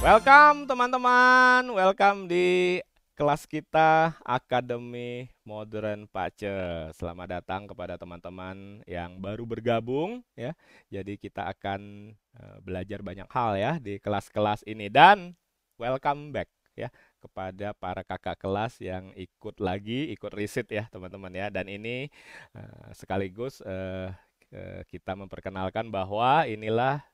Welcome teman-teman, welcome di kelas kita Akademi Modern Pace. Selamat datang kepada teman-teman yang baru bergabung ya. Jadi kita akan eh, belajar banyak hal ya di kelas-kelas ini dan welcome back ya kepada para kakak kelas yang ikut lagi, ikut riset ya teman-teman ya. Dan ini eh, sekaligus eh, kita memperkenalkan bahwa inilah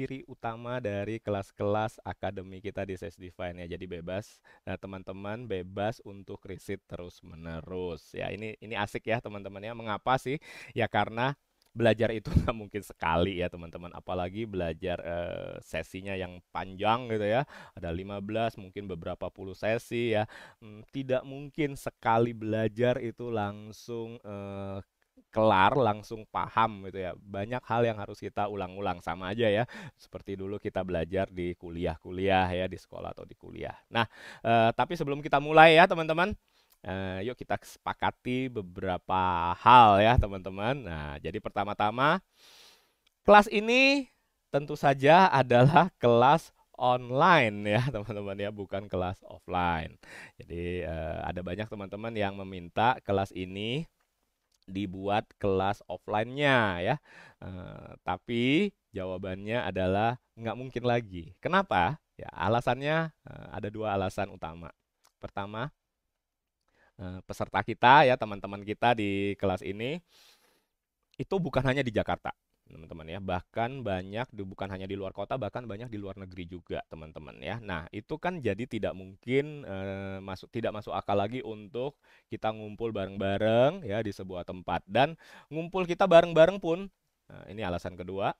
ciri utama dari kelas-kelas akademi kita di Sales Define ya. Jadi bebas nah teman-teman bebas untuk riset terus-menerus. Ya, ini ini asik ya teman-teman ya. Mengapa sih? Ya karena belajar itu nggak mungkin sekali ya teman-teman apalagi belajar e, sesinya yang panjang gitu ya ada 15 mungkin beberapa puluh sesi ya hmm, tidak mungkin sekali belajar itu langsung eh, kelar langsung paham gitu ya. Banyak hal yang harus kita ulang-ulang sama aja ya. Seperti dulu kita belajar di kuliah-kuliah ya di sekolah atau di kuliah. Nah, eh, tapi sebelum kita mulai ya teman-teman, eh, yuk kita sepakati beberapa hal ya teman-teman. Nah, jadi pertama-tama kelas ini tentu saja adalah kelas online ya teman-teman ya bukan kelas offline. Jadi eh, ada banyak teman-teman yang meminta kelas ini dibuat kelas offline-nya ya. Uh, tapi jawabannya adalah nggak mungkin lagi. Kenapa? Ya, alasannya uh, ada dua alasan utama. Pertama, uh, peserta kita ya teman-teman kita di kelas ini itu bukan hanya di Jakarta teman-teman ya. Bahkan banyak bukan hanya di luar kota, bahkan banyak di luar negeri juga, teman-teman ya. Nah, itu kan jadi tidak mungkin eh, masuk tidak masuk akal lagi untuk kita ngumpul bareng-bareng ya di sebuah tempat dan ngumpul kita bareng-bareng pun nah, ini alasan kedua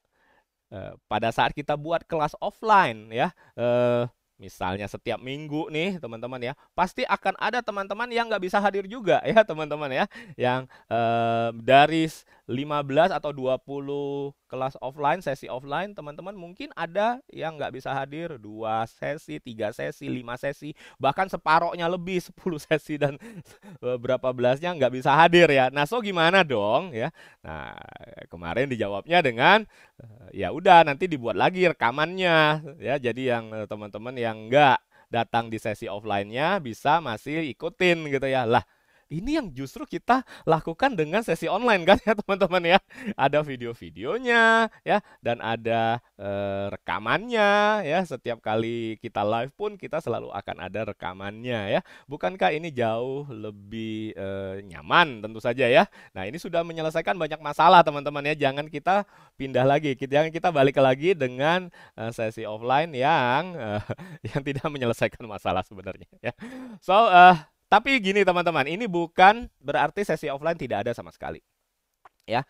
eh, pada saat kita buat kelas offline ya eh, misalnya setiap minggu nih teman-teman ya pasti akan ada teman-teman yang nggak bisa hadir juga ya teman-teman ya yang eh, dari 15 atau 20 kelas offline, sesi offline, teman-teman mungkin ada yang nggak bisa hadir dua sesi, tiga sesi, lima sesi, bahkan separohnya lebih sepuluh sesi dan beberapa belasnya nggak bisa hadir ya. Nah, so gimana dong ya? Nah, kemarin dijawabnya dengan eh, ya udah nanti dibuat lagi rekamannya ya. Jadi yang eh, teman-teman yang nggak datang di sesi offline-nya bisa masih ikutin gitu ya. Lah, ini yang justru kita lakukan dengan sesi online kan ya teman-teman ya. Ada video-videonya ya dan ada e, rekamannya ya. Setiap kali kita live pun kita selalu akan ada rekamannya ya. Bukankah ini jauh lebih e, nyaman tentu saja ya. Nah, ini sudah menyelesaikan banyak masalah teman-teman ya. Jangan kita pindah lagi. Jangan kita balik lagi dengan e, sesi offline yang e, yang tidak menyelesaikan masalah sebenarnya ya. So, uh, tapi gini teman-teman, ini bukan berarti sesi offline tidak ada sama sekali. Ya,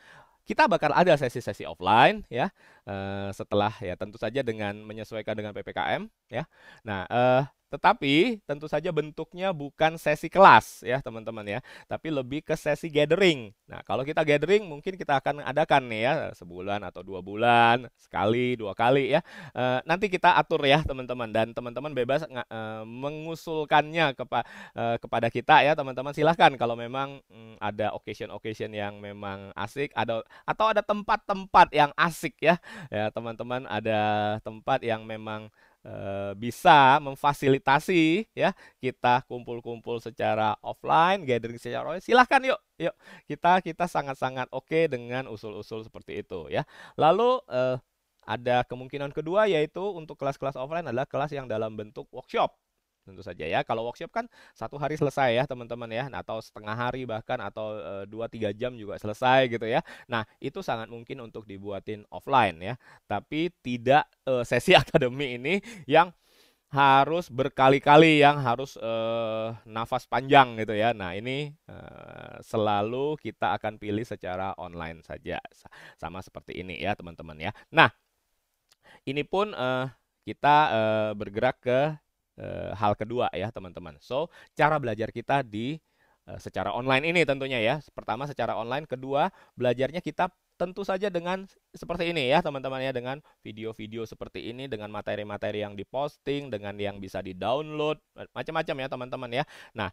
kita bakal ada sesi-sesi offline ya. Eh, setelah ya tentu saja dengan menyesuaikan dengan ppkm ya. Nah, eh, tetapi tentu saja bentuknya bukan sesi kelas ya teman-teman ya, tapi lebih ke sesi gathering. Nah kalau kita gathering mungkin kita akan adakan nih ya sebulan atau dua bulan sekali dua kali ya. E, nanti kita atur ya teman-teman dan teman-teman bebas e, mengusulkannya kepa, e, kepada kita ya teman-teman silahkan kalau memang mm, ada occasion-occasion yang memang asik ada atau ada tempat-tempat yang asik ya ya teman-teman ada tempat yang memang e, bisa memfasilitasi ya kita kumpul-kumpul secara offline, gathering secara online, silahkan yuk, yuk kita kita sangat-sangat oke okay dengan usul-usul seperti itu ya. Lalu e, ada kemungkinan kedua yaitu untuk kelas-kelas offline adalah kelas yang dalam bentuk workshop tentu saja ya. Kalau workshop kan satu hari selesai ya teman-teman ya, atau setengah hari bahkan atau dua tiga jam juga selesai gitu ya. Nah itu sangat mungkin untuk dibuatin offline ya, tapi tidak e, sesi akademi ini yang harus berkali-kali yang harus e, nafas panjang gitu ya. Nah ini e, selalu kita akan pilih secara online saja sama seperti ini ya teman-teman ya. Nah ini pun e, kita bergerak ke Eh, hal kedua ya teman-teman. So, cara belajar kita di e, secara online ini tentunya ya. Pertama secara online, kedua belajarnya kita tentu saja dengan seperti ini ya teman-teman ya dengan video-video seperti ini dengan materi-materi yang diposting dengan yang bisa di-download eh, macam-macam ya teman-teman ya. Nah,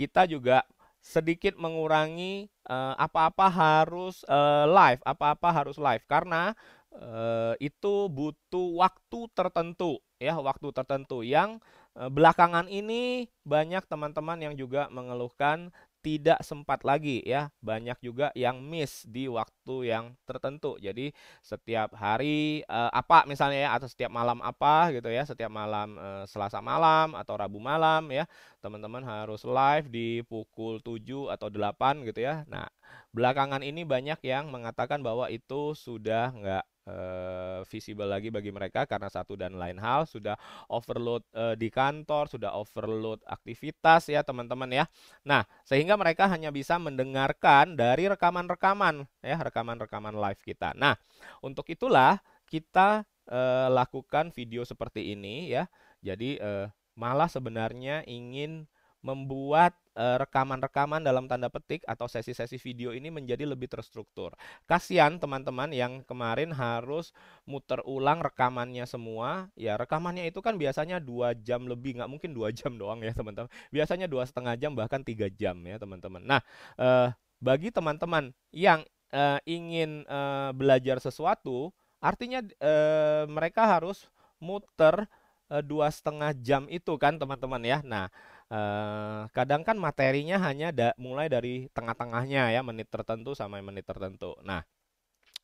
kita juga sedikit mengurangi apa-apa uh, harus uh, live, apa-apa harus live karena Eh, itu butuh waktu tertentu ya waktu tertentu yang eh, belakangan ini banyak teman-teman yang juga mengeluhkan tidak sempat lagi ya banyak juga yang miss di waktu yang tertentu jadi setiap hari eh, apa misalnya ya atau setiap malam apa gitu ya setiap malam eh, Selasa malam atau Rabu malam ya teman-teman harus live di pukul 7 atau 8 gitu ya nah Belakangan ini banyak yang mengatakan bahwa itu sudah nggak uh, visible lagi bagi mereka karena satu dan lain hal sudah overload uh, di kantor, sudah overload aktivitas ya teman-teman ya. Nah, sehingga mereka hanya bisa mendengarkan dari rekaman-rekaman ya, rekaman-rekaman live kita. Nah, untuk itulah kita uh, lakukan video seperti ini ya. Jadi uh, malah sebenarnya ingin membuat eh, rekaman-rekaman dalam tanda petik atau sesi-sesi video ini menjadi lebih terstruktur. Kasihan teman-teman yang kemarin harus muter ulang rekamannya semua. Ya rekamannya itu kan biasanya dua jam lebih, nggak mungkin dua jam doang ya teman-teman. Biasanya dua setengah jam bahkan tiga jam ya teman-teman. Nah eh, bagi teman-teman yang eh, ingin eh, belajar sesuatu, artinya eh, mereka harus muter eh, dua setengah jam itu kan teman-teman ya. Nah eh, kadang kan materinya hanya da mulai dari tengah-tengahnya ya menit tertentu sampai menit tertentu. Nah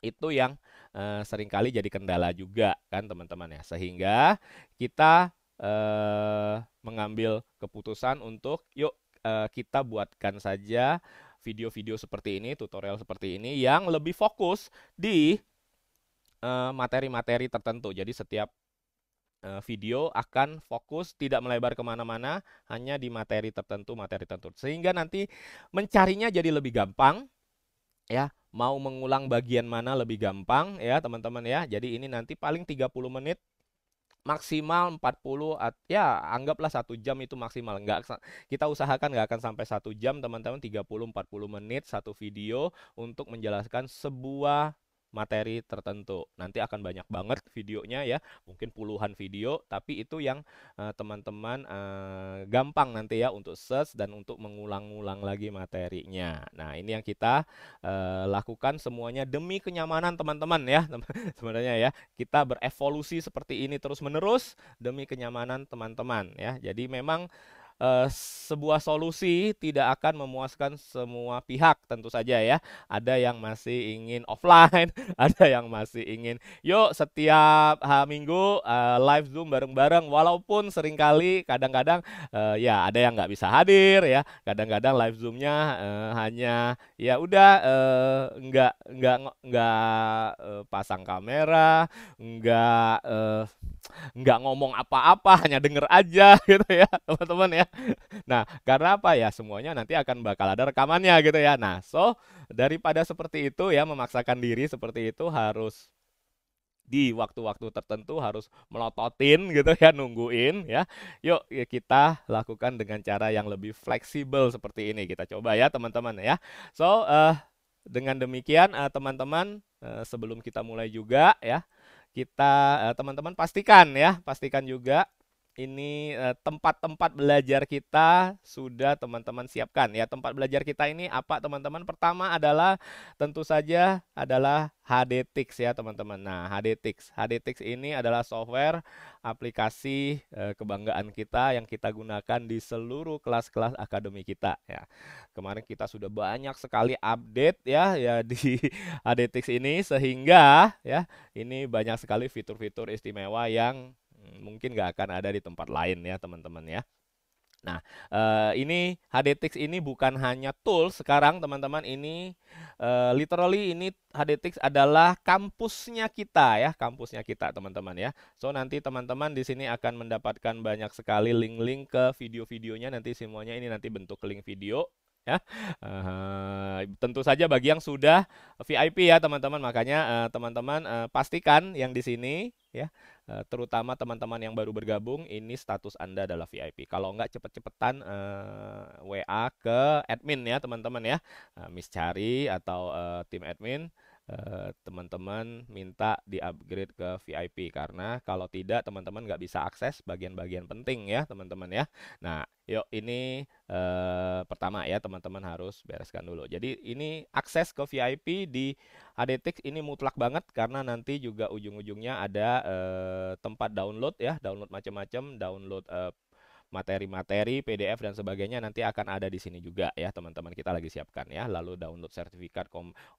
itu yang eh, seringkali jadi kendala juga kan teman-teman ya sehingga kita eh, mengambil keputusan untuk yuk eh, kita buatkan saja video-video seperti ini tutorial seperti ini yang lebih fokus di eh, materi-materi tertentu. Jadi setiap Eh, video akan fokus tidak melebar kemana-mana hanya di materi tertentu materi tertentu sehingga nanti mencarinya jadi lebih gampang ya mau mengulang bagian mana lebih gampang ya teman-teman ya jadi ini nanti paling 30 menit maksimal 40 ya anggaplah satu jam itu maksimal nggak kita usahakan nggak akan sampai satu jam teman-teman 30 40 menit satu video untuk menjelaskan sebuah materi tertentu. Nanti akan banyak banget videonya ya, mungkin puluhan video, tapi itu yang eh, teman-teman uh, uh, gampang nanti ya untuk search dan untuk mengulang-ulang lagi materinya. Nah, ini yang kita uh, lakukan semuanya demi kenyamanan teman-teman ya, sebenarnya ya. Kita berevolusi seperti ini terus-menerus demi kenyamanan teman-teman ya. Jadi memang eh, sebuah solusi tidak akan memuaskan semua pihak tentu saja ya. Ada yang masih ingin offline, ada yang masih ingin yuk setiap ha, minggu uh, live Zoom bareng-bareng walaupun seringkali kadang-kadang uh, ya ada yang nggak bisa hadir ya. Kadang-kadang live Zoomnya uh, hanya ya udah uh, nggak nggak nggak uh, pasang kamera, nggak uh, nggak ngomong apa-apa, hanya denger aja gitu ya, teman-teman ya Nah, karena apa ya? Semuanya nanti akan bakal ada rekamannya gitu ya. Nah, so daripada seperti itu ya memaksakan diri seperti itu harus di waktu-waktu tertentu harus melototin gitu ya nungguin ya yuk ya kita lakukan dengan cara yang lebih fleksibel seperti ini kita coba ya teman-teman ya so uh, dengan demikian teman eh, teman-teman uh, sebelum kita mulai juga ya kita teman-teman uh, pastikan ya pastikan juga ini eh, tempat-tempat belajar kita sudah teman-teman siapkan ya tempat belajar kita ini apa teman-teman pertama adalah tentu saja adalah HDTix ya teman-teman nah HDTix HDTix ini adalah software aplikasi eh, kebanggaan kita yang kita gunakan di seluruh kelas-kelas akademi kita ya kemarin kita sudah banyak sekali update ya ya di HDTix ini sehingga ya ini banyak sekali fitur-fitur istimewa yang mungkin nggak akan ada di tempat lain ya teman-teman ya. Nah, eh, ini HDTX ini bukan hanya tool sekarang teman-teman ini eh, literally ini HDTX adalah kampusnya kita ya, kampusnya kita teman-teman ya. So nanti teman-teman di sini akan mendapatkan banyak sekali link-link ke video-videonya nanti semuanya ini nanti bentuk link video ya. Uh, tentu saja bagi yang sudah VIP ya teman-teman, makanya teman-teman uh, uh, pastikan yang di sini ya Eh, terutama teman-teman yang baru bergabung ini status Anda adalah VIP. Kalau enggak cepet-cepetan uh, eh, WA ke admin ya teman-teman ya. Uh, Miss Cari atau uh, tim admin Eh, teman-teman minta di-upgrade ke VIP karena kalau tidak teman-teman nggak bisa akses bagian-bagian penting ya teman-teman ya. Nah, yuk ini eh, pertama ya teman-teman harus bereskan dulu. Jadi ini akses ke VIP di Adetik ini mutlak banget karena nanti juga ujung-ujungnya ada eh, tempat download ya, download macam-macam, download eh, materi-materi, PDF dan sebagainya nanti akan ada di sini juga ya teman-teman kita lagi siapkan ya. Lalu download sertifikat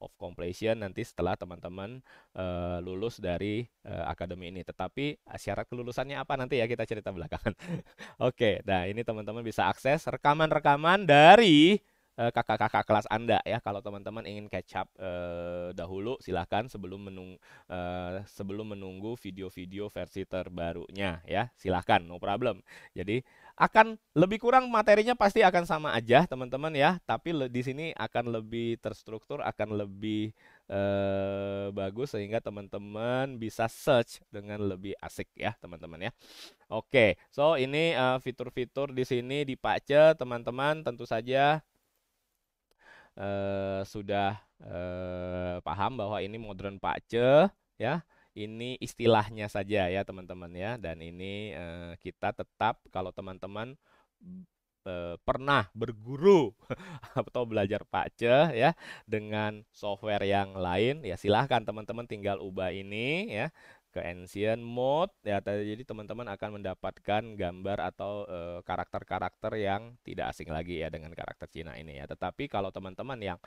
of completion nanti setelah teman-teman uh, lulus dari uh, akademi ini. Tetapi eh, syarat kelulusannya apa nanti ya kita cerita belakangan. Oke, okay, nah ini teman-teman bisa akses rekaman-rekaman dari kakak-kakak kelas Anda ya. Kalau teman-teman ingin catch up uh, dahulu silahkan sebelum menung uh, sebelum menunggu video-video versi terbarunya ya. Silahkan, no problem. Jadi akan lebih kurang materinya pasti akan sama aja teman-teman ya tapi di sini akan lebih terstruktur akan lebih eh, bagus sehingga teman-teman bisa search dengan lebih asik ya teman-teman ya oke so ini eh, fitur-fitur di sini di Pace teman-teman tentu saja eh, sudah eh, paham bahwa ini modern Pace ya ini istilahnya saja ya teman-teman ya dan ini uh, kita tetap kalau teman-teman eh, pernah berguru atau belajar pace ya dengan software yang lain ya silahkan teman-teman tinggal ubah ini ya ke ancient mode ya jadi teman-teman akan mendapatkan gambar atau eh, karakter-karakter uh, yang tidak asing lagi ya dengan karakter Cina ini ya tetapi kalau teman-teman yang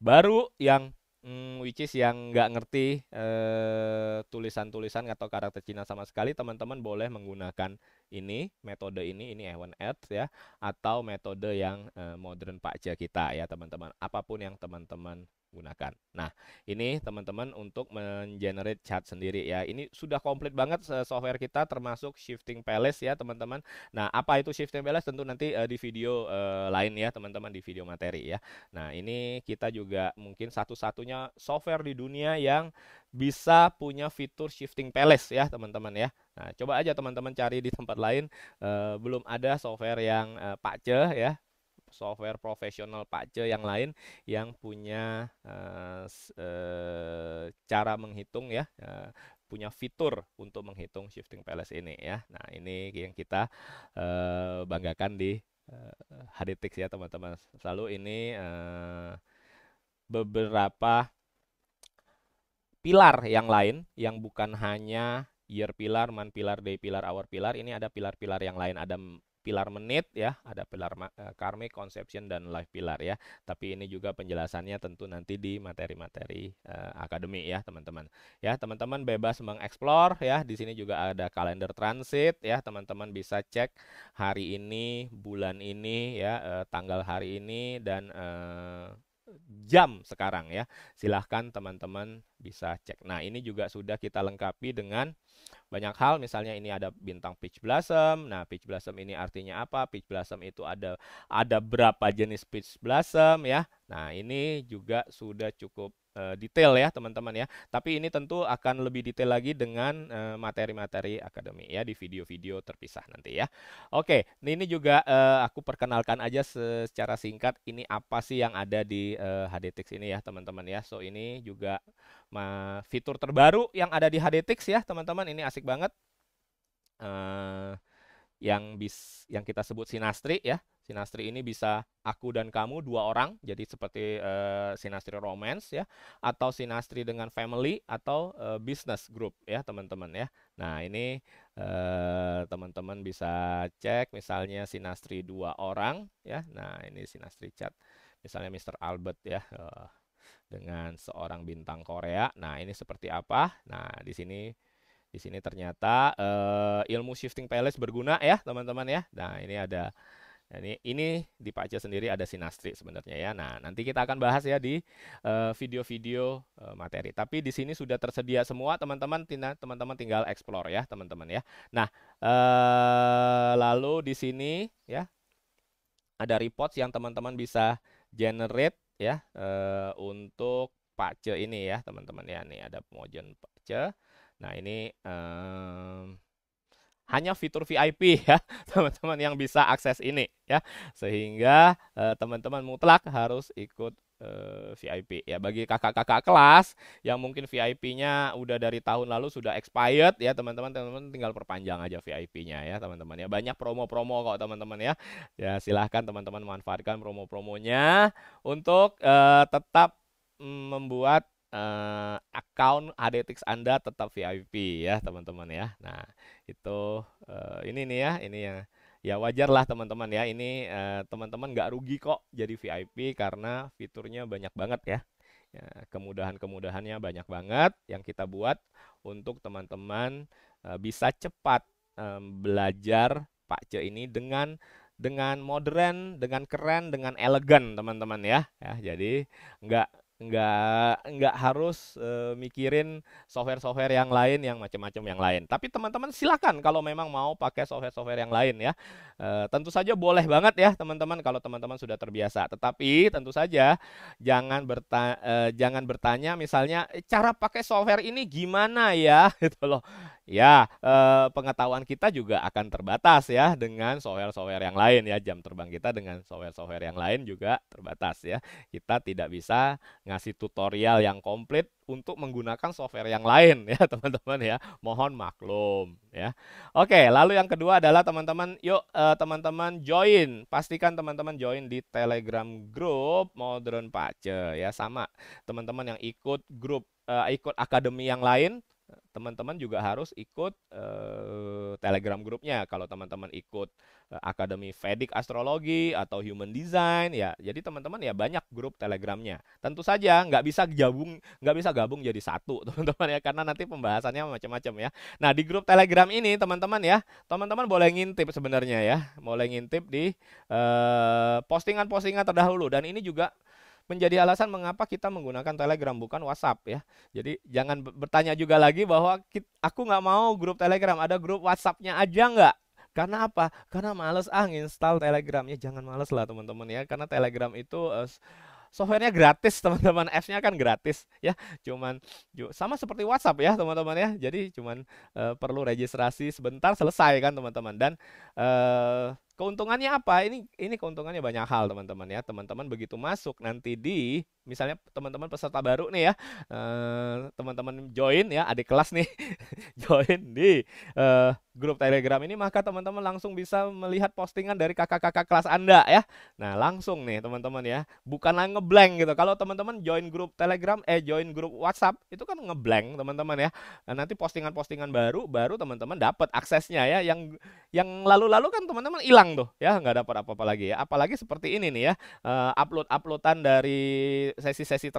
baru yang mm, which is yang nggak ngerti eh, tulisan-tulisan atau karakter Cina sama sekali, teman-teman boleh menggunakan ini metode ini ini Ewan Ed ya atau metode yang eh, modern Pak kita ya teman-teman. Apapun yang teman-teman gunakan. Nah, ini teman-teman untuk mengenerate chart sendiri ya. Ini sudah komplit banget eh, software kita termasuk shifting palace ya, teman-teman. Nah, apa itu shifting palace tentu nanti uh, di video uh, lain ya, teman-teman di video materi ya. Nah, ini kita juga mungkin satu-satunya software di dunia yang bisa punya fitur shifting palace ya, teman-teman ya. Nah, coba aja teman-teman cari di tempat lain uh, belum ada software yang uh, pace ya software profesional Pak yang lain yang punya uh, uh, cara menghitung ya uh, punya fitur untuk menghitung shifting balance ini ya. Nah, ini yang kita uh, banggakan di uh, Haditix ya, teman-teman. selalu ini uh, beberapa pilar yang lain yang bukan hanya year pilar, man pilar, day pilar, hour pilar, ini ada pilar-pilar yang lain, ada pilar menit ya, ada pilar uh, eh, karmic, conception dan life pilar ya. Tapi ini juga penjelasannya tentu nanti di materi-materi uh, akademi ya, teman-teman. Ya, teman-teman bebas mengeksplor ya. Di sini juga ada kalender transit ya, teman-teman bisa cek hari ini, bulan ini ya, uh, tanggal hari ini dan uh, jam sekarang ya. Silahkan teman-teman bisa cek. Nah, ini juga sudah kita lengkapi dengan banyak hal misalnya ini ada bintang peach blossom. Nah, peach blossom ini artinya apa? Peach blossom itu ada ada berapa jenis peach blossom ya. Nah, ini juga sudah cukup Eh, detail ya teman-teman ya. Tapi ini tentu akan lebih detail lagi dengan eh, materi-materi uh, akademik ya di video-video terpisah nanti ya. Oke, ini juga uh, aku perkenalkan aja secara singkat ini apa sih yang ada di uh, HDTX ini ya teman-teman ya. So ini juga fitur terbaru yang ada di HDTX ya teman-teman. Ini asik banget. Uh, yang bis yang kita sebut sinastri ya Sinastri ini bisa aku dan kamu dua orang, jadi seperti uh, eh, sinastri romance ya, atau sinastri dengan family atau uh, business group ya teman-teman ya. Nah ini eh, teman-teman uh, bisa cek misalnya sinastri dua orang ya. Nah ini sinastri chat, misalnya Mr. Albert ya. Uh, dengan seorang bintang Korea. Nah, ini seperti apa? Nah, di sini di sini ternyata uh, ilmu shifting palace berguna ya, teman-teman ya. Nah, ini ada ini ini di Pace sendiri ada sinastri sebenarnya ya. Nah, nanti kita akan bahas ya di eh, video-video uh, uh, materi. Tapi di sini sudah tersedia semua teman-teman teman-teman tinggal explore ya, teman-teman ya. Nah, uh, lalu di sini ya ada reports yang teman-teman bisa generate ya uh, untuk Pace ini ya, teman-teman ya. Nih ada Mojen Pace. Nah, ini uh, hanya fitur VIP ya teman-teman yang bisa akses ini ya sehingga eh, teman-teman mutlak harus ikut eh, VIP ya bagi kakak-kakak kelas yang mungkin VIP-nya udah dari tahun lalu sudah expired ya teman-teman teman-teman tinggal perpanjang aja VIP-nya ya teman-teman ya banyak promo-promo kok teman-teman ya ya silahkan teman-teman manfaatkan promo-promonya untuk eh, tetap mm, membuat uh, account adetix Anda tetap VIP ya teman-teman ya. Nah itu uh, ini nih ya ini ya ya wajar lah teman-teman ya ini teman eh, teman-teman nggak rugi kok jadi VIP karena fiturnya banyak banget ya. ya kemudahan-kemudahannya banyak banget yang kita buat untuk teman-teman uh, bisa cepat um, belajar Pak C ini dengan dengan modern, dengan keren, dengan elegan teman-teman ya. ya. Jadi nggak nggak nggak harus uh, mikirin software-software yang lain yang macam-macam yang lain. Tapi teman-teman silakan kalau memang mau pakai software-software yang lain ya. uh, tentu saja boleh banget ya teman-teman kalau teman-teman sudah terbiasa. Tetapi tentu saja jangan berta uh, jangan bertanya misalnya cara pakai software ini gimana ya gitu loh. Ya, eh, pengetahuan kita juga akan terbatas ya dengan software-software yang lain ya. Jam terbang kita dengan software-software yang lain juga terbatas ya. Kita tidak bisa ngasih tutorial yang komplit untuk menggunakan software yang lain ya teman-teman ya mohon maklum ya oke lalu yang kedua adalah teman-teman yuk eh, teman-teman uh, join pastikan teman-teman join di telegram grup modern pace ya sama teman-teman yang ikut grup uh, ikut akademi yang lain teman-teman juga harus ikut uh, Telegram grupnya. Kalau teman-teman ikut uh, Akademi Vedic Astrologi atau Human Design, ya, jadi teman-teman ya banyak grup Telegramnya. Tentu saja nggak bisa gabung, nggak bisa gabung jadi satu, teman-teman ya, karena nanti pembahasannya macam-macam ya. Nah di grup Telegram ini, teman-teman ya, teman-teman boleh ngintip sebenarnya ya, boleh ngintip di eh, postingan postingan -postingan terdahulu. Dan ini juga menjadi alasan mengapa kita menggunakan Telegram bukan WhatsApp ya. Jadi jangan bertanya juga lagi bahwa kita, aku nggak mau grup Telegram, ada grup WhatsAppnya aja nggak? Karena apa? Karena males ah install Telegram ya. Jangan males lah teman-teman ya, karena Telegram itu uh, softwarenya gratis teman-teman apps-nya kan gratis ya cuman sama seperti WhatsApp ya teman-teman ya jadi cuman e, perlu registrasi sebentar selesai kan teman-teman dan e, Keuntungannya apa? Ini ini keuntungannya banyak hal teman-teman ya. Teman-teman begitu masuk nanti di misalnya teman-teman peserta baru nih ya, eh, teman-teman uh, join ya adik kelas nih join di uh, grup Telegram ini maka teman-teman langsung bisa melihat postingan dari kakak-kakak kelas Anda ya. Nah, langsung nih teman-teman ya. Bukanlah ngeblank gitu. Kalau teman-teman join grup Telegram eh join grup WhatsApp itu kan ngeblank teman-teman ya. Nah, nanti postingan-postingan baru baru teman-teman dapat aksesnya ya yang yang lalu-lalu kan teman-teman hilang hilang tuh ya nggak dapat apa-apa lagi ya apalagi seperti ini nih ya uh, eh, upload uploadan dari sesi-sesi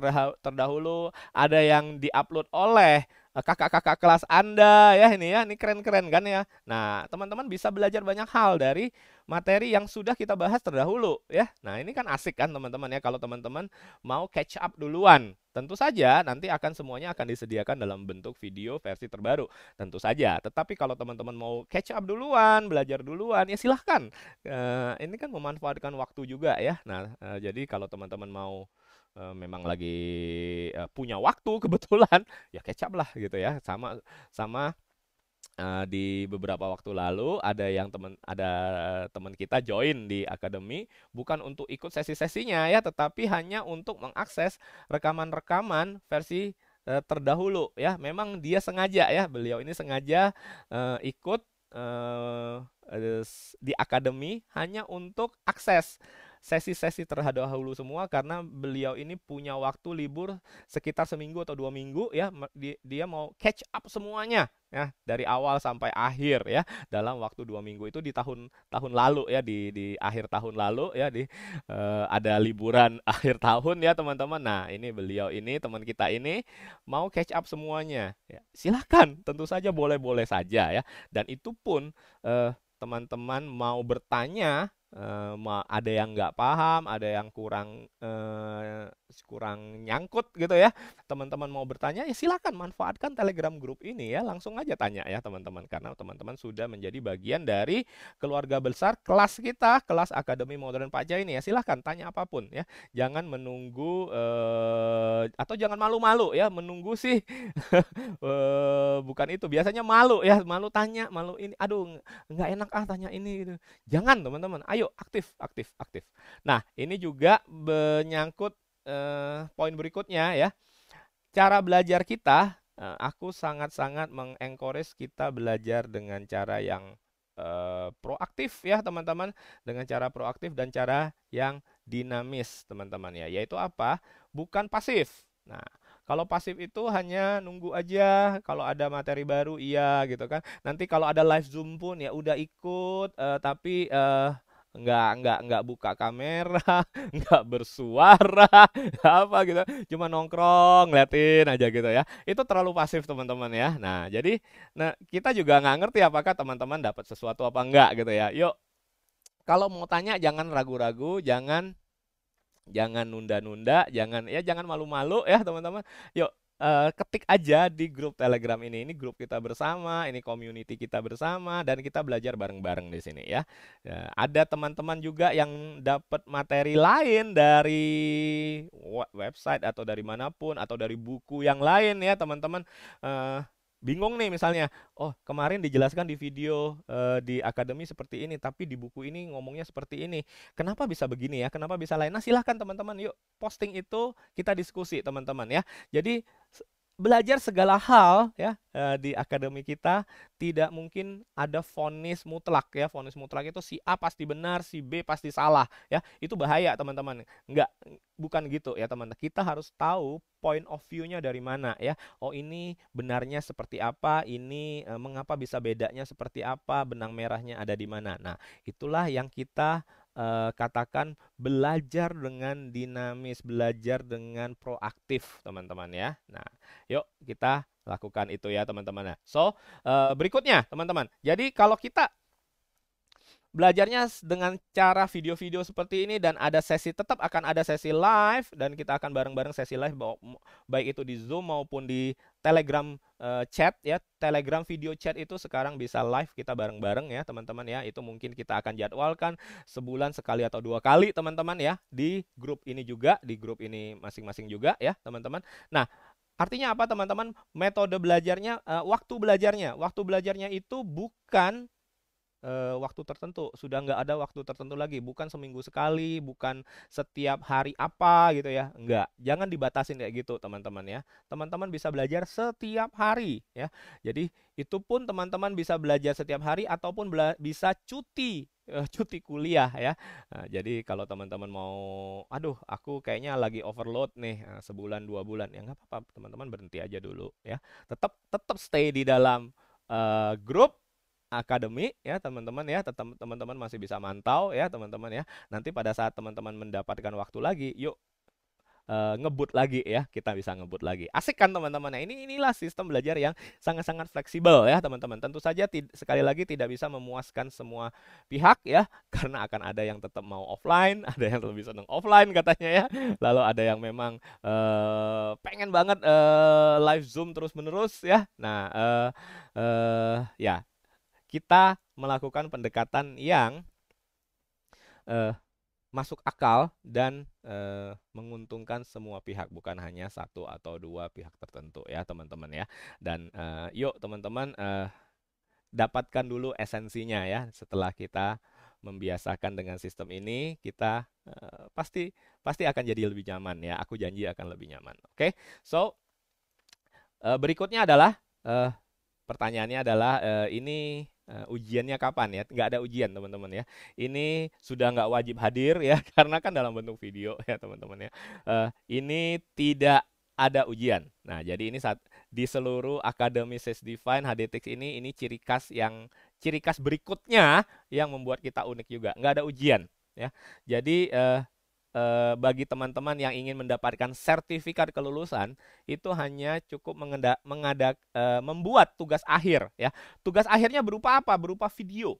terdahulu ada yang diupload oleh Eh, kakak-kakak kelas Anda ya ini ya, ini keren-keren kan ya. Nah, teman-teman bisa belajar banyak hal dari materi yang sudah kita bahas terdahulu ya. Nah, ini kan asik kan teman-teman ya kalau teman-teman mau catch up duluan. Tentu saja nanti akan semuanya akan disediakan dalam bentuk video versi terbaru. Tentu saja. Tetapi kalau teman-teman mau catch up duluan, belajar duluan ya silahkan. Eh, ini kan memanfaatkan waktu juga ya. Nah, eh, jadi kalau teman-teman mau Eh, memang lagi uh, punya waktu kebetulan ya kecap lah gitu ya sama sama uh, di beberapa waktu lalu ada yang teman ada teman kita join di akademi bukan untuk ikut sesi-sesinya ya tetapi hanya untuk mengakses rekaman-rekaman versi uh, terdahulu ya memang dia sengaja ya beliau ini sengaja uh, ikut uh, di akademi hanya untuk akses sesi-sesi terhadap terdahulu semua karena beliau ini punya waktu libur sekitar seminggu atau dua minggu ya dia mau catch up semuanya ya dari awal sampai akhir ya dalam waktu dua minggu itu di tahun tahun lalu ya di di akhir tahun lalu ya di uh, ada liburan akhir tahun ya teman-teman nah ini beliau ini teman kita ini mau catch up semuanya ya, silahkan tentu saja boleh-boleh saja ya dan itu pun uh, teman-teman mau bertanya uh, ada yang nggak paham, ada yang kurang uh, kurang nyangkut gitu ya teman-teman mau bertanya ya silakan manfaatkan telegram grup ini ya langsung aja tanya ya teman-teman karena teman-teman sudah menjadi bagian dari keluarga besar kelas kita kelas akademi modern pajak ini ya silahkan tanya apapun ya jangan menunggu eh, atau jangan malu-malu ya menunggu sih eh, bukan itu biasanya malu ya malu tanya malu ini aduh nggak enak ah tanya ini gitu jangan teman-teman ayo aktif aktif aktif nah ini juga menyangkut eh, poin berikutnya ya. Cara belajar kita, eh, aku sangat-sangat mengencourage kita belajar dengan cara yang eh, proaktif ya teman-teman, dengan cara proaktif dan cara yang dinamis teman-teman ya. Yaitu apa? Bukan pasif. Nah, kalau pasif itu hanya nunggu aja, kalau ada materi baru iya gitu kan. Nanti kalau ada live Zoom pun ya udah ikut eh, tapi eh nggak nggak nggak buka kamera nggak bersuara apa gitu cuma nongkrong ngeliatin aja gitu ya itu terlalu pasif teman-teman ya nah jadi nah kita juga nggak ngerti apakah teman-teman dapat sesuatu apa enggak gitu ya yuk kalau mau tanya jangan ragu-ragu jangan jangan nunda-nunda jangan ya jangan malu-malu ya teman-teman yuk uh, ketik aja di grup Telegram ini. Ini grup kita bersama, ini community kita bersama dan kita belajar bareng-bareng di sini ya. ya ada teman-teman juga yang dapat materi lain dari website atau dari manapun atau dari buku yang lain ya, teman-teman. Uh, bingung nih misalnya oh kemarin dijelaskan di video uh, di akademi seperti ini tapi di buku ini ngomongnya seperti ini kenapa bisa begini ya kenapa bisa lain nah silahkan teman-teman yuk posting itu kita diskusi teman-teman ya jadi belajar segala hal ya eh, di akademi kita tidak mungkin ada vonis mutlak ya vonis mutlak itu si A pasti benar si B pasti salah ya itu bahaya teman-teman nggak bukan gitu ya teman teman kita harus tahu point of view-nya dari mana ya oh ini benarnya seperti apa ini eh, mengapa bisa bedanya seperti apa benang merahnya ada di mana nah itulah yang kita uh, katakan belajar dengan dinamis, belajar dengan proaktif, teman-teman ya. Nah, yuk kita lakukan itu ya, teman-teman. Ya. So, uh, berikutnya, teman-teman. Jadi kalau kita belajarnya dengan cara video-video seperti ini dan ada sesi tetap akan ada sesi live dan kita akan bareng-bareng sesi live baik itu di Zoom maupun di Telegram eh, chat ya. Telegram video chat itu sekarang bisa live kita bareng-bareng ya teman-teman ya. Itu mungkin kita akan jadwalkan sebulan sekali atau dua kali teman-teman ya di grup ini juga, di grup ini masing-masing juga ya teman-teman. Nah, artinya apa teman-teman? Metode belajarnya eh, waktu belajarnya. Waktu belajarnya itu bukan e, waktu tertentu sudah nggak ada waktu tertentu lagi bukan seminggu sekali bukan setiap hari apa gitu ya nggak jangan dibatasin kayak gitu teman-teman ya teman-teman bisa belajar setiap hari ya jadi itu pun teman-teman bisa belajar setiap hari ataupun bela bisa cuti eh, cuti kuliah ya. Nah, jadi kalau teman-teman mau, aduh aku kayaknya lagi overload nih sebulan dua bulan ya nggak apa-apa teman-teman berhenti aja dulu ya. Tetap tetap stay di dalam uh, grup Akademi ya teman-teman ya teman-teman masih bisa mantau ya teman-teman ya nanti pada saat teman-teman mendapatkan waktu lagi yuk e, ngebut lagi ya kita bisa ngebut lagi asik kan teman-teman ya ini inilah sistem belajar yang sangat-sangat fleksibel ya teman-teman tentu saja sekali lagi tidak bisa memuaskan semua pihak ya karena akan ada yang tetap mau offline ada yang lebih senang offline katanya ya lalu ada yang memang e, pengen banget e, live zoom terus menerus ya nah e, uh, ya kita melakukan pendekatan yang eh, masuk akal dan eh, menguntungkan semua pihak bukan hanya satu atau dua pihak tertentu ya teman-teman ya dan eh, yuk teman-teman eh, dapatkan dulu esensinya ya setelah kita membiasakan dengan sistem ini kita uh, pasti pasti akan jadi lebih nyaman ya aku janji akan lebih nyaman oke okay? so uh, berikutnya adalah uh, pertanyaannya adalah uh, ini Uh, ujiannya kapan ya? Nggak ada ujian teman-teman ya. Ini sudah nggak wajib hadir ya karena kan dalam bentuk video ya teman-teman ya. Uh, ini tidak ada ujian. Nah jadi ini saat di seluruh Academy ses define HDTX ini ini ciri khas yang ciri khas berikutnya yang membuat kita unik juga. Nggak ada ujian ya. Jadi uh, eh, bagi teman-teman yang ingin mendapatkan sertifikat kelulusan itu hanya cukup mengada, mengada, eh, membuat tugas akhir ya. Tugas akhirnya berupa apa? Berupa video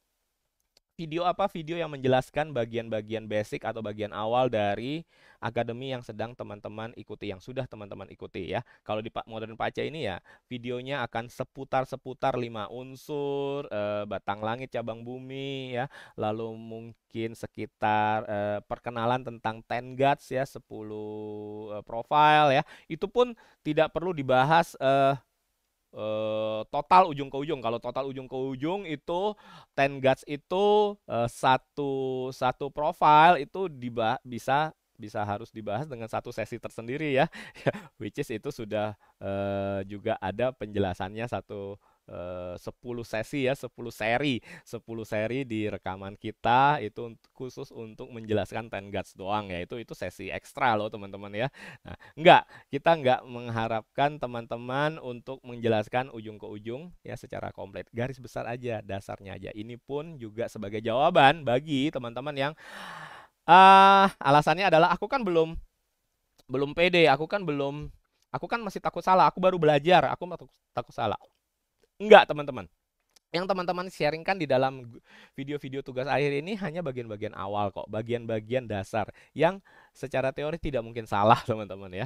video apa video yang menjelaskan bagian-bagian basic atau bagian awal dari akademi yang sedang teman-teman ikuti yang sudah teman-teman ikuti ya. Kalau di Pak Modern Paca ini ya videonya akan seputar-seputar lima unsur, e, batang langit, cabang bumi ya. Lalu mungkin sekitar e, perkenalan tentang ten gods ya, 10 e, eh, profile ya. Itu pun tidak perlu dibahas e, Eh, total ujung ke ujung. Kalau total ujung ke ujung itu ten guts itu uh, satu satu profile itu bisa bisa harus dibahas dengan satu sesi tersendiri ya, which is itu sudah uh, juga ada penjelasannya satu eh, 10 sesi ya, 10 seri, 10 seri di rekaman kita itu khusus untuk menjelaskan Ten Gods doang ya. Itu itu sesi ekstra loh teman-teman ya. Nah, enggak, kita enggak mengharapkan teman-teman untuk menjelaskan ujung ke ujung ya secara komplit. Garis besar aja dasarnya aja. Ini pun juga sebagai jawaban bagi teman-teman yang ah uh, alasannya adalah aku kan belum belum pede, aku kan belum aku kan masih takut salah, aku baru belajar, aku takut, takut salah. Enggak, teman-teman. Yang teman-teman sharingkan di dalam video-video tugas akhir ini hanya bagian-bagian awal kok, bagian-bagian dasar yang secara teori tidak mungkin salah teman-teman ya.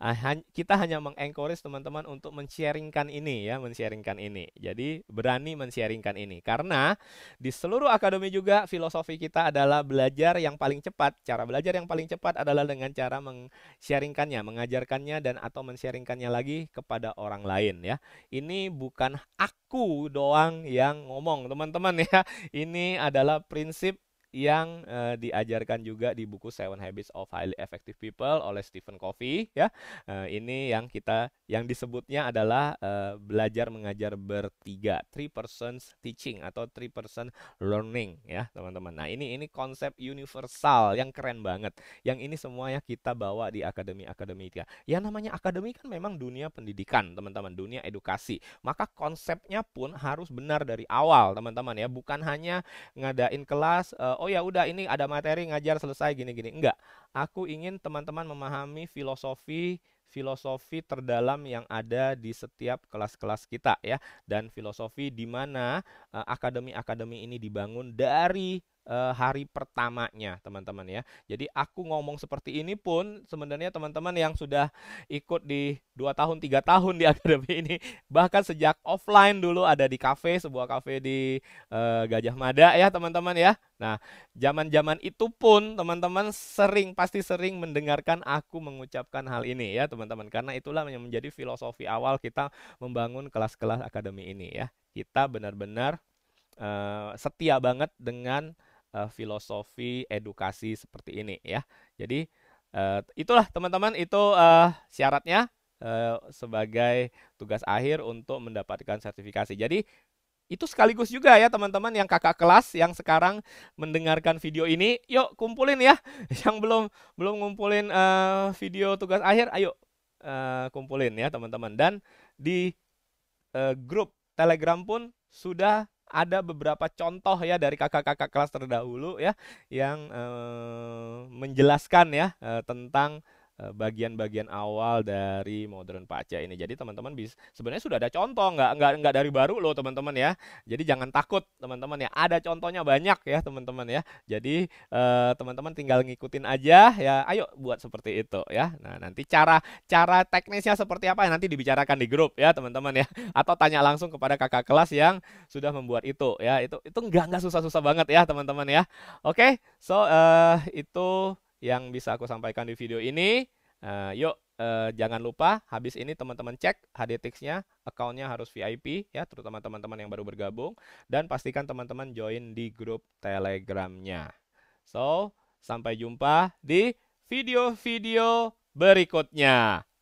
Ah, kita hanya mengencourage teman-teman untuk men ini ya, men ini. Jadi berani men ini karena di seluruh akademi juga filosofi kita adalah belajar yang paling cepat. Cara belajar yang paling cepat adalah dengan cara men mengajarkannya dan atau men lagi kepada orang lain ya. Ini bukan aku doang yang ngomong teman-teman ya. Ini adalah prinsip yang uh, diajarkan juga di buku Seven Habits of Highly Effective People oleh Stephen Covey ya. Uh, ini yang kita yang disebutnya adalah uh, belajar mengajar bertiga, three persons teaching atau three person learning ya, teman-teman. Nah, ini ini konsep universal yang keren banget. Yang ini semuanya kita bawa di akademi-akademi ya. Yang namanya akademi kan memang dunia pendidikan, teman-teman, dunia edukasi. Maka konsepnya pun harus benar dari awal, teman-teman ya, bukan hanya ngadain kelas uh, oh ya udah ini ada materi ngajar selesai gini-gini. Enggak. Aku ingin teman-teman memahami filosofi filosofi terdalam yang ada di setiap kelas-kelas kita ya dan filosofi di mana eh, akademi-akademi uh, ini dibangun dari Eh, hari pertamanya, teman-teman ya. Jadi aku ngomong seperti ini pun sebenarnya teman-teman yang sudah ikut di dua tahun, tiga tahun di akademi ini, bahkan sejak offline dulu ada di kafe, sebuah kafe di uh, Gajah Mada ya, teman-teman ya. Nah, zaman-zaman itu pun teman-teman sering pasti sering mendengarkan aku mengucapkan hal ini ya, teman-teman. Karena itulah yang menjadi filosofi awal kita membangun kelas-kelas akademi ini ya. Kita benar-benar uh, setia banget dengan uh, filosofi edukasi seperti ini ya. Jadi uh, itulah teman-teman itu uh, syaratnya uh, sebagai tugas akhir untuk mendapatkan sertifikasi. Jadi itu sekaligus juga ya teman-teman yang kakak kelas yang sekarang mendengarkan video ini, yuk kumpulin ya. Yang belum belum ngumpulin uh, video tugas akhir, ayo uh, kumpulin ya teman-teman. Dan di uh, grup Telegram pun sudah ada beberapa contoh ya dari kakak-kakak kelas terdahulu ya yang eh, menjelaskan ya eh, tentang Eh, bagian-bagian awal dari modern pace ini. Jadi teman-teman bisa sebenarnya sudah ada contoh, nggak nggak nggak dari baru loh teman-teman ya. Jadi jangan takut teman-teman ya, ada contohnya banyak ya teman-teman ya. Jadi eh, teman-teman eh, tinggal ngikutin aja ya. Ayo buat seperti itu ya. Nah nanti cara cara teknisnya seperti apa nanti dibicarakan di grup ya teman-teman ya. Atau tanya langsung kepada kakak kelas yang sudah membuat itu ya. Itu itu nggak nggak susah-susah banget ya teman-teman ya. Oke, okay, so eh, itu yang bisa aku sampaikan di video ini. Uh, yuk uh, jangan lupa habis ini teman-teman cek HDTX-nya, accountnya harus VIP ya, terutama teman-teman yang baru bergabung dan pastikan teman-teman join di grup Telegramnya. So, sampai jumpa di video-video berikutnya.